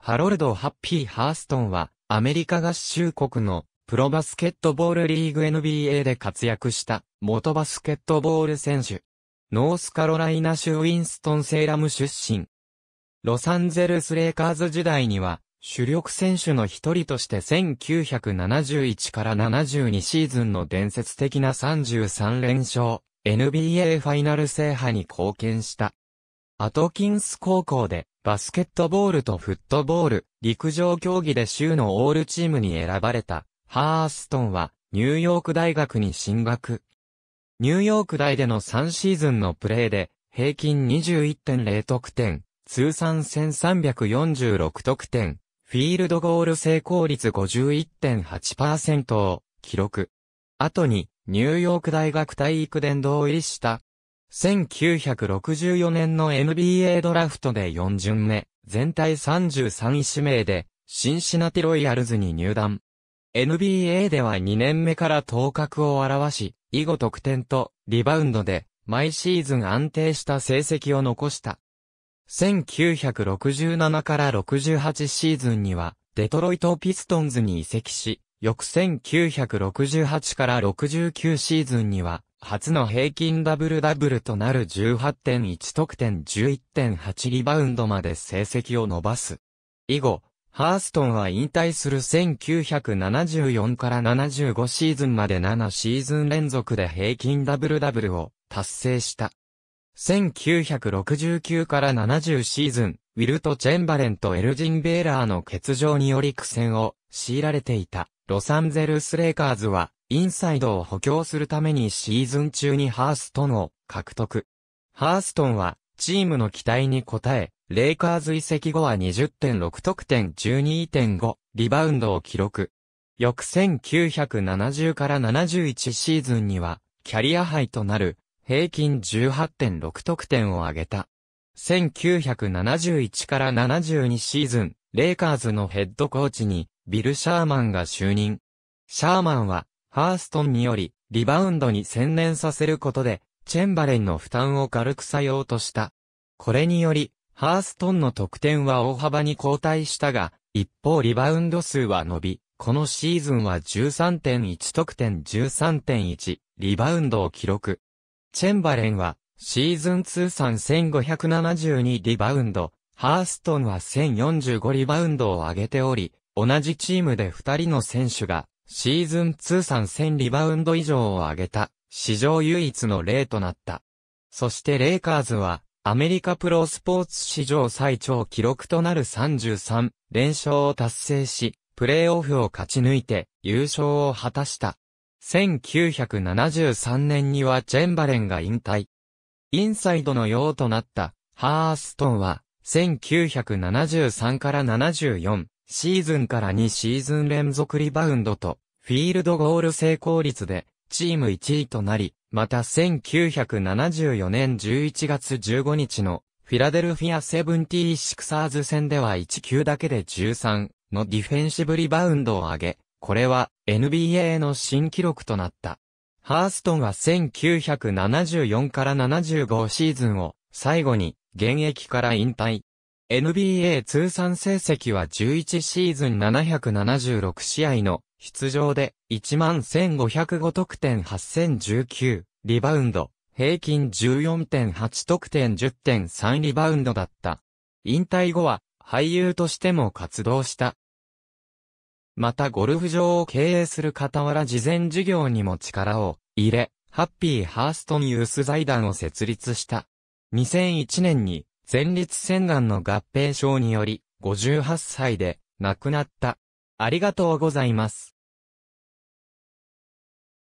ハロルド・ハッピー・ハーストンは、アメリカ合衆国のプロバスケットボールリーグ NBA で活躍した元バスケットボール選手。ノースカロライナ州ウィンストン・セイラム出身。ロサンゼルス・レイカーズ時代には、主力選手の一人として1971から72シーズンの伝説的な33連勝、NBA ファイナル制覇に貢献した。アトキンス高校でバスケットボールとフットボール、陸上競技で州のオールチームに選ばれた、ハーストンは、ニューヨーク大学に進学。ニューヨーク大での3シーズンのプレーで、平均21.0得点、通算1346得点、フィールドゴール成功率51.8%を記録。後に、ニューヨーク大学体育殿堂入りした。1964年の NBA ドラフトで4巡目、全体33位指名で、シンシナティロイヤルズに入団。NBA では2年目から頭角を表し、以後得点とリバウンドで、毎シーズン安定した成績を残した。1967から68シーズンには、デトロイトピストンズに移籍し、翌1968から69シーズンには、初の平均ダブルダブルとなる18.1得点11.8リバウンドまで成績を伸ばす。以後、ハーストンは引退する1974から75シーズンまで7シーズン連続で平均ダブルダブルを達成した。1969から70シーズン、ウィルト・チェンバレンとエルジン・ベーラーの欠場により苦戦を強いられていたロサンゼルス・レイカーズはインサイドを補強するためにシーズン中にハーストンを獲得。ハーストンは、チームの期待に応え、レイカーズ移籍後は20.6得点12.5リバウンドを記録。翌1970から71シーズンには、キャリアハイとなる、平均18.6得点を挙げた。1971から72シーズン、レイカーズのヘッドコーチに、ビル・シャーマンが就任。シャーマンは、ハーストンにより、リバウンドに専念させることで、チェンバレンの負担を軽くさようとした。これにより、ハーストンの得点は大幅に後退したが、一方リバウンド数は伸び、このシーズンは13.1得点13.1リバウンドを記録。チェンバレンはシーズン通算1572リバウンド、ハーストンは1045リバウンドを上げており、同じチームで2人の選手がシーズン通算1000リバウンド以上を上げた、史上唯一の例となった。そしてレイカーズは、アメリカプロスポーツ史上最長記録となる33連勝を達成し、プレーオフを勝ち抜いて優勝を果たした。1973年にはジェンバレンが引退。インサイドのようとなったハーストンは1973から74シーズンから2シーズン連続リバウンドと、フィールドゴール成功率で、チーム1位となり、また1974年11月15日の、フィラデルフィアセブンティーシクサーズ戦では1球だけで13のディフェンシブリバウンドを上げ、これは NBA の新記録となった。ハーストンは1974から75シーズンを最後に現役から引退。NBA 通算成績は11シーズン776試合の出場で11,505得点8,019リバウンド、平均14.8得点10.3リバウンドだった。引退後は俳優としても活動した。またゴルフ場を経営する傍ら事前事業にも力を入れ、ハッピーハーストニュース財団を設立した。2001年に前立腺がんの合併症により、58歳で亡くなった。ありがとうございます。